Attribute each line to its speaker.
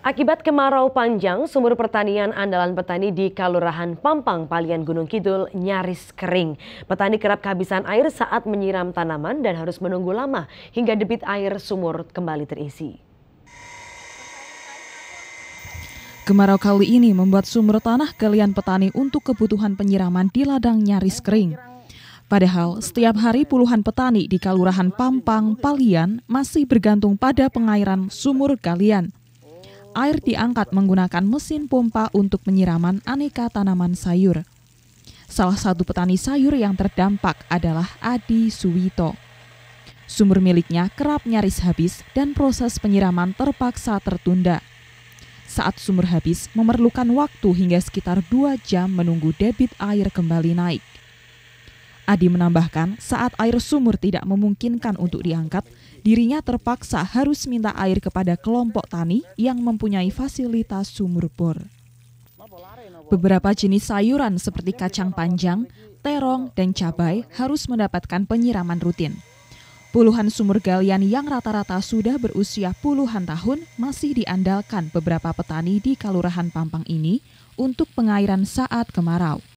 Speaker 1: Akibat kemarau panjang, sumur pertanian andalan petani di Kalurahan Pampang, Palian Gunung Kidul nyaris kering. Petani kerap kehabisan air saat menyiram tanaman dan harus menunggu lama hingga debit air sumur kembali terisi.
Speaker 2: Kemarau kali ini membuat sumur tanah galian petani untuk kebutuhan penyiraman di ladang nyaris kering. Padahal setiap hari puluhan petani di Kalurahan Pampang, Palian masih bergantung pada pengairan sumur kalian air diangkat menggunakan mesin pompa untuk penyiraman aneka tanaman sayur. Salah satu petani sayur yang terdampak adalah Adi Suwito. Sumur miliknya kerap nyaris habis dan proses penyiraman terpaksa tertunda. Saat sumur habis memerlukan waktu hingga sekitar dua jam menunggu debit air kembali naik. Adi menambahkan, saat air sumur tidak memungkinkan untuk diangkat, dirinya terpaksa harus minta air kepada kelompok tani yang mempunyai fasilitas sumur bor. Beberapa jenis sayuran seperti kacang panjang, terong, dan cabai harus mendapatkan penyiraman rutin. Puluhan sumur galian yang rata-rata sudah berusia puluhan tahun masih diandalkan beberapa petani di Kalurahan Pampang ini untuk pengairan saat kemarau.